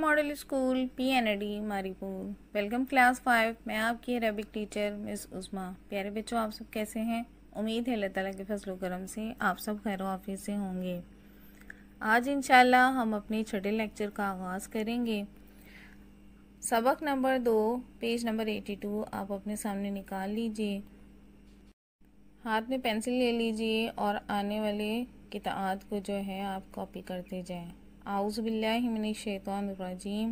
model school P N D Maripur welcome class five मैं आपकी Arabic teacher miss उस्मा प्यारे बच्चों आप सब कैसे हैं उम्मीद है अल्लाह ताला के फसलो करम से आप सब खैर ऑफिस से होंगे आज इंशाल्लाह हम अपने छठे लेक्चर का आगाज़ करेंगे सबक नंबर दो पेज नंबर एटी टू आप अपने सामने निकाल लीजिए हाथ में पेंसिल ले लीजिए और आने वाले किताब को जो है आप कॉपी करते जाएं आउज़बिल्लिमिनशैतवानरजीम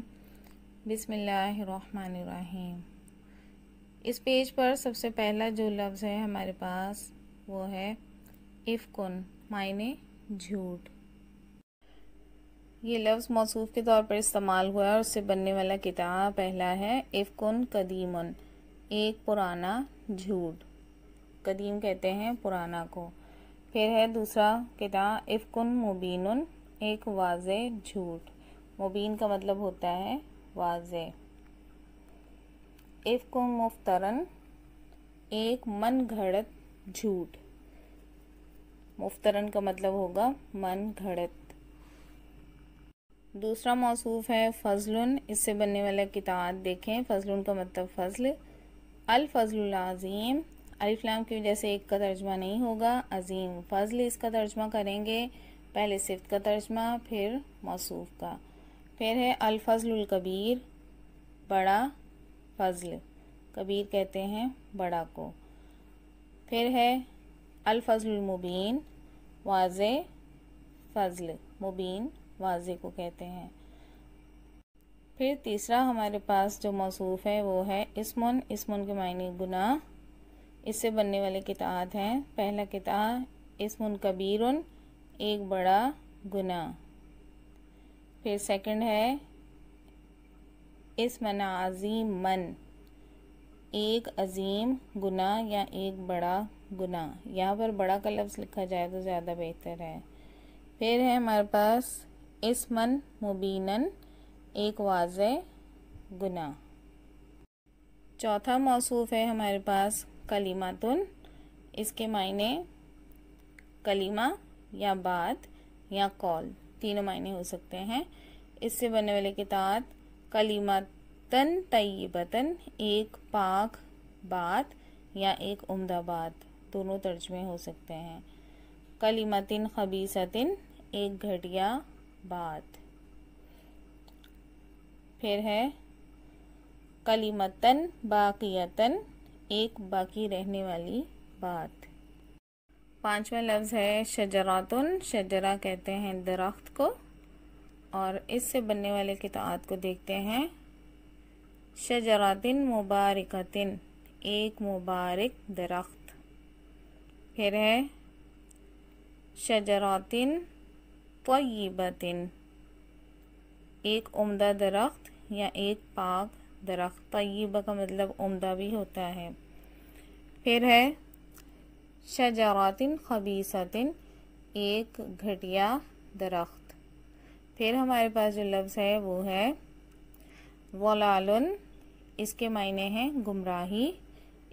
बिसमीम इस पेज पर सबसे पहला जो लफ्ज़ है हमारे पास वो है इफ़कुन मायने झूठ ये लफ्ज़ मौसूफ के तौर पर इस्तेमाल हुआ है और उससे बनने वाला किताब पहला है इफ़कुन कदीम एक पुराना झूठ कदीम कहते हैं पुराना को फिर है दूसरा किताब इफ़कुन मुबीन एक वाज झूठ मुबीन का मतलब होता है वाज इफ़कुन मुफ्तरन एक मन घड़त झूठ मुफ्तरन का मतलब होगा मन घड़त दूसरा मौसूफ़ है फजल इससे बनने वाला किताब देखें फजलन का मतलब फ़जल अलफ़ज़लाज़ीम अलफ्लाम की वजह से एक का तर्जमा नहीं होगा अजीम फ़जल इसका तर्जमा करेंगे पहले सिफ्त का तर्जमा फिर मौसूफ़ का फिर है अलफ़ज़लकबीर बड़ा फ़जल कबीर कहते हैं बड़ा को फिर है अलफ़ज़लमुबीन वाज फ़जल मुबीन वाजे को कहते हैं फिर तीसरा हमारे पास जो मौसूफ है वो है इसमन इसमन के मायने गुनाह इससे बनने वाले किताब हैं पहला किताब इसमन कबीर एक बड़ा गुना फिर सेकंड है इसमन आज़ीम मन एक अजीम गुना या एक बड़ा गुना यहाँ पर बड़ा का लफ्ज़ लिखा जाए तो ज़्यादा बेहतर है फिर है हमारे पास इसमन मुबीनन एक वाज गुना चौथा मौसूफ है हमारे पास तुन इसके मायने कलीमा या बात या कॉल तीनों मायने हो सकते हैं इससे बनने वाले कितात तन तयबतन एक पाक बात या एक उम्दा बात दोनों तर्जमे हो सकते हैं कलीमतिन खबीसतिन एक घटिया बात फिर है कलीमतन बाकियतन एक बाकी रहने वाली बात पांचवा लफ्ज़ है शजरातन शजरा कहते हैं दरख्त को और इससे बनने वाले कितात को देखते हैं शजरातिन मुबारकतिन एक मुबारक दरख्त फिर है शजरातिन तयबिन एक उम्दा दरख्त या एक पाक दरख्त तयबा का मतलब उम्दा भी होता है फिर है शजारातिन खबीसातिन एक घटिया दरख्त फिर हमारे पास जो लफ्ज़ है वो है वलालन इसके मायने हैं गुमराही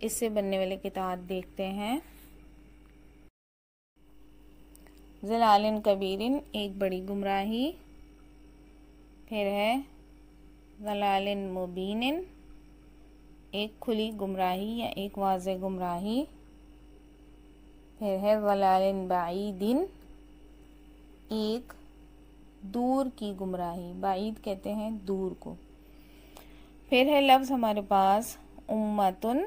इससे बनने वाले किताब देखते हैं जलाल कबीरिन एक बड़ी गुमराही फिर है ज़लाल मुबीन एक खुली गुमराही या एक वाज गुमराही फिर है ज़लाल बाईदिन एक दूर की गुमराही बाईद कहते हैं दूर को फिर है लफ्ज़ हमारे पास उम्मतुन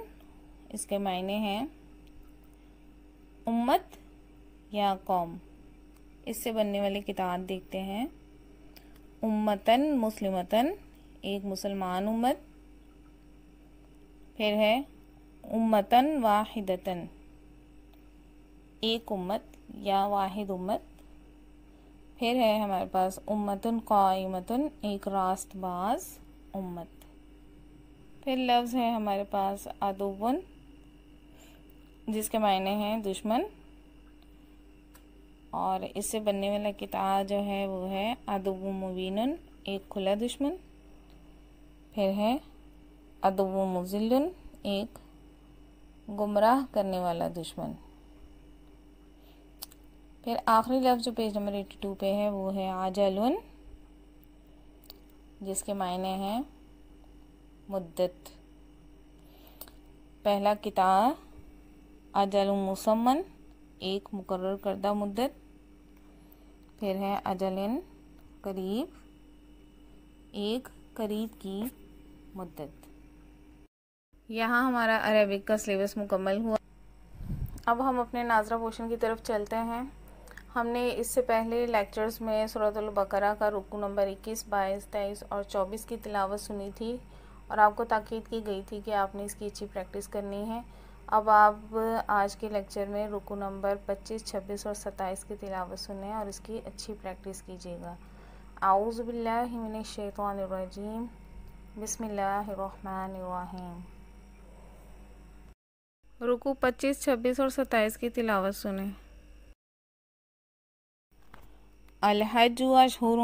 इसके मायने हैं उम्मत या कौम इससे बनने वाले किताब देखते हैं उम्मतन मुस्लिमतन एक मुसलमान उम्मत फिर है उम्मतन वाहिदतन एक उम्मत या वाहिद उम्मत फिर है हमारे पास उम्मतन कायमतन एक रास्तबाज उम्मत फिर लफ्ज़ है हमारे पास अदुबन जिसके मायने हैं दुश्मन और इससे बनने वाला किताब जो है वो है अदब मुबीन एक खुला दुश्मन फिर है अदब मुजिल एक गुमराह करने वाला दुश्मन फिर आखिरी लफ्ज़ जो पेज नंबर एटी टू पे है वो है आजल जिसके मायने हैं मुद्दत पहला किताब अजल मुसमन एक मुकर करदा मुद्दत फिर है अजलन करीब एक करीब की मुद्दत यहाँ हमारा अरेबिक का सिलेबस मुकम्मल हुआ अब हम अपने नाजरा पोशन की तरफ चलते हैं हमने इससे पहले लेक्चर्स में सूरतलबकरा का रुकू नंबर 21, 22, 23 और 24 की तिलावत सुनी थी और आपको ताकीद की गई थी कि आपने इसकी अच्छी प्रैक्टिस करनी है अब आप आज के लेक्चर में रुकू नंबर 25, 26 और 27 की तिलावत सुने और इसकी अच्छी प्रैक्टिस कीजिएगा आउज़ बिल्लाशैतरजीम बसमीम रुकू 25, 26 और 27 की तिलावत सुने الحج أشهر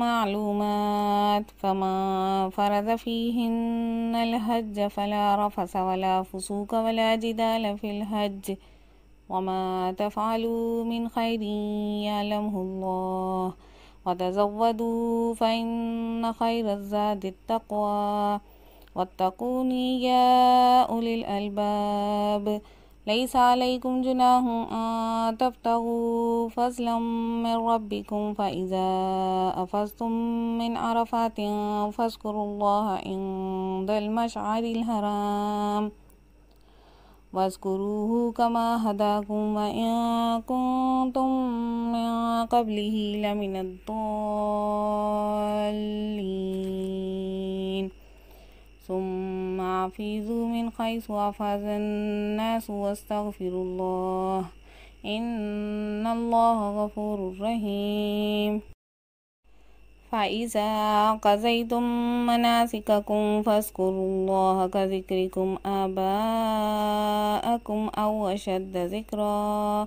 معلومات فما فرض فيهن الحج فلا رفس ولا فسوق ولا جدال في الحج وما تفعلوا من خير يعلمه الله وتزودوا فإن خير الزاد التقوى واتقوني يا أولي الألباب ليس عليكم جناح أن تبتغوا فضلا من ربكم فإذا أفضتم من عرفات فاذكروا الله عند المشعر الحرام واذكروه كما هداكم وإن كنتم من قبله لمن الضالين ثم أفيضوا من حيث أفاض الناس واستغفروا الله إن الله غفور رحيم فإذا قضيتم مناسككم فاذكروا الله كذكركم آباءكم أو أشد ذكرًا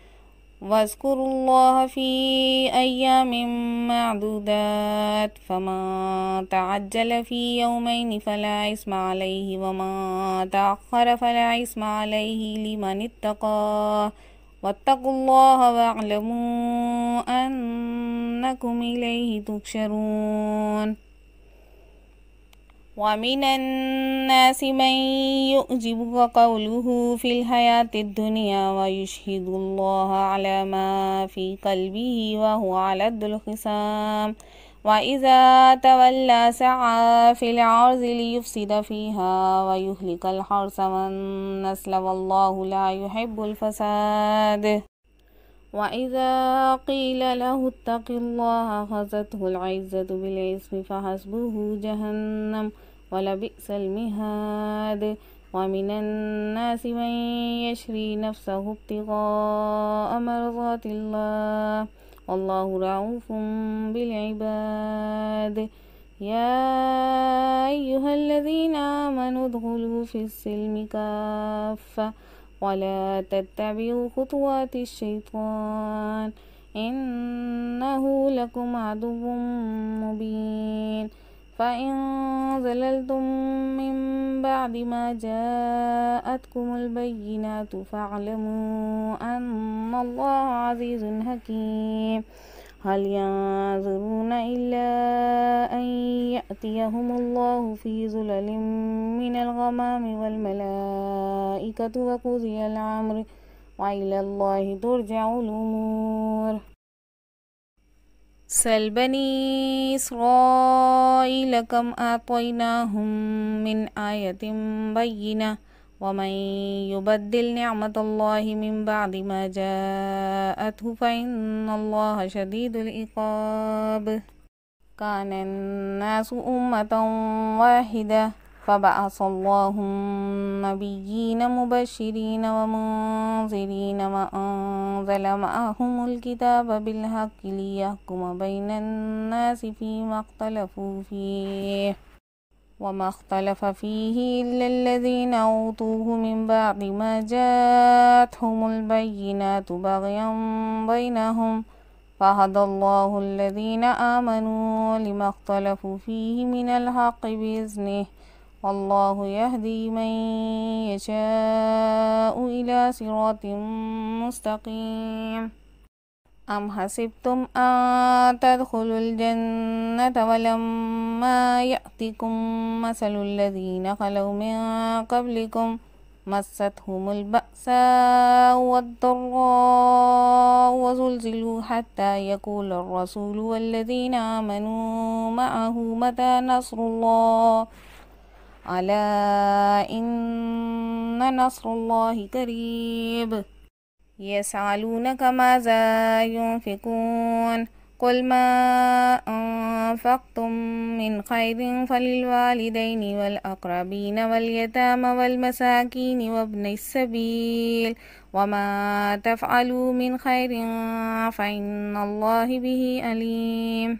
واذكروا الله في أيام معدودات فمن تعجل في يومين فلا إثم عليه ومن تأخر فلا إثم عليه لمن اتقى واتقوا الله واعلموا أنكم إليه تكشرون ومن الناس من يؤجبك قوله في الحياة الدنيا ويشهد الله على ما في قلبه وهو على الخصام وإذا تولى سعى في العرض ليفسد فيها ويهلك الحرث والنسل والله لا يحب الفساد وإذا قيل له اتق الله أخذته العزة بالإثم فحسبه جهنم ولبئس المهاد ومن الناس من يشري نفسه ابتغاء مرضات الله والله رعوف بالعباد يا أيها الذين آمنوا ادخلوا في السلم كافة ولا تتبعوا خطوات الشيطان إنه لكم عدو مبين فإن زللتم من بعد ما جاءتكم البينات فاعلموا أن الله عزيز حكيم هل ينظرون إلا أن يأتيهم الله في زلل من الغمام والملائكة وقضي الأمر وإلى الله ترجع الأمور سل بني إسرائيل كم آتيناهم من آية بينة ومن يبدل نعمة الله من بعد ما جاءته فإن الله شديد العقاب كان الناس أمة واحدة فبعث الله النبيين مبشرين ومنذرين وأنزل معهم الكتاب بالحق ليحكم بين الناس فيما اختلفوا فيه وما اختلف فيه إلا الذين أوتوه من بعد ما جاءتهم البينات بغيا بينهم فهدى الله الذين آمنوا لما اختلفوا فيه من الحق بإذنه والله يهدي من يشاء إلى صراط مستقيم أم حسبتم أن تدخلوا الجنة ولما يأتكم مثل الذين خلوا من قبلكم مستهم البأساء والضراء وزلزلوا حتى يقول الرسول والذين آمنوا معه متى نصر الله ألا إن نصر الله قريب يسألونك ماذا ينفقون قل ما أنفقتم من خير فللوالدين والأقربين واليتامى والمساكين وابن السبيل وما تفعلوا من خير فإن الله به أليم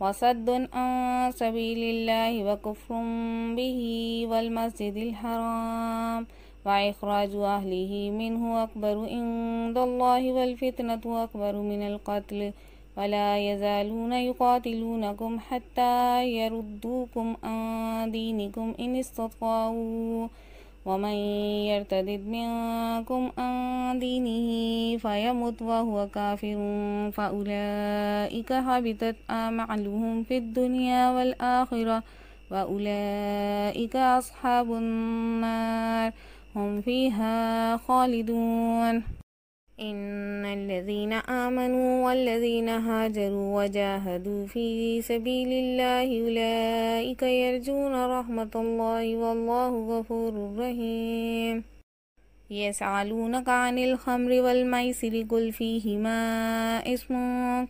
وصد عن سبيل الله وكفر به والمسجد الحرام وإخراج أهله منه أكبر عند الله والفتنة أكبر من القتل ولا يزالون يقاتلونكم حتى يردوكم عن دينكم إن استطاعوا ومن يرتد منكم عن دينه فيمت وهو كافر فأولئك حبطت أعمالهم في الدنيا والآخرة وأولئك أصحاب النار هم فيها خالدون إن الذين آمنوا والذين هاجروا وجاهدوا في سبيل الله أولئك يرجون رحمة الله والله غفور رحيم يسألونك عن الخمر والميسر قل فيهما اسم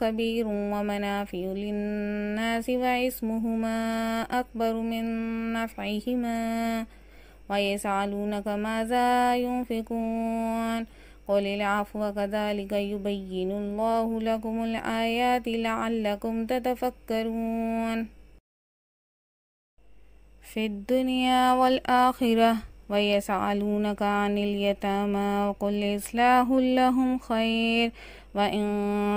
كبير ومنافع للناس واسمهما أكبر من نفعهما ويسألونك ماذا ينفقون قل العفو كذلك يبين الله لكم الآيات لعلكم تتفكرون في الدنيا والآخرة ويسألونك عن اليتامى وقل إصلاح لهم خير وإن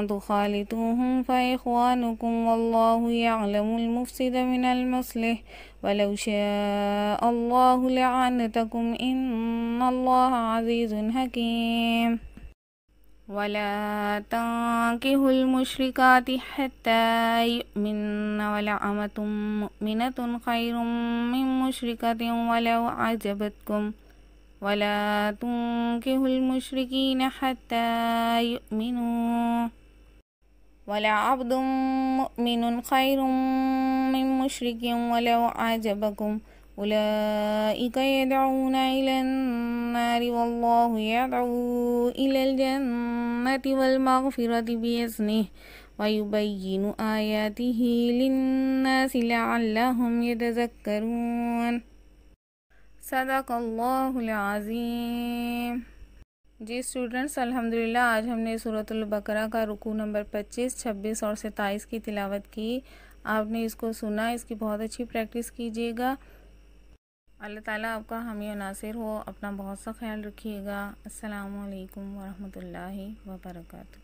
تخالطوهم فإخوانكم والله يعلم المفسد من المصلح ولو شاء الله لعنتكم إن الله عزيز حكيم ولا تنكحوا المشركات حتى يؤمن ولعمة مؤمنة خير من مشركة ولو أعجبتكم ولا تنكحوا المشركين حتى يؤمنوا ولعبد مؤمن خير من مشرك ولو أعجبكم أولئك يدعون إلى النار والله يدعو إلى الجنة والمغفرة بإذنه ويبين آياته للناس لعلهم يتذكرون صدق الله العظيم जी स्टूडेंट्स अल्हम्दुलिल्लाह आज हमने सूरतुल बकरा का रुकू नंबर 25, 26 और 27 की तिलावत की आपने इसको सुना इसकी बहुत अच्छी प्रैक्टिस कीजिएगा अल्लाह ताला आपका हामी नासिर हो अपना बहुत सा ख्याल रखिएगा अस्सलाम वालेकुम वरहमतुल्लाहि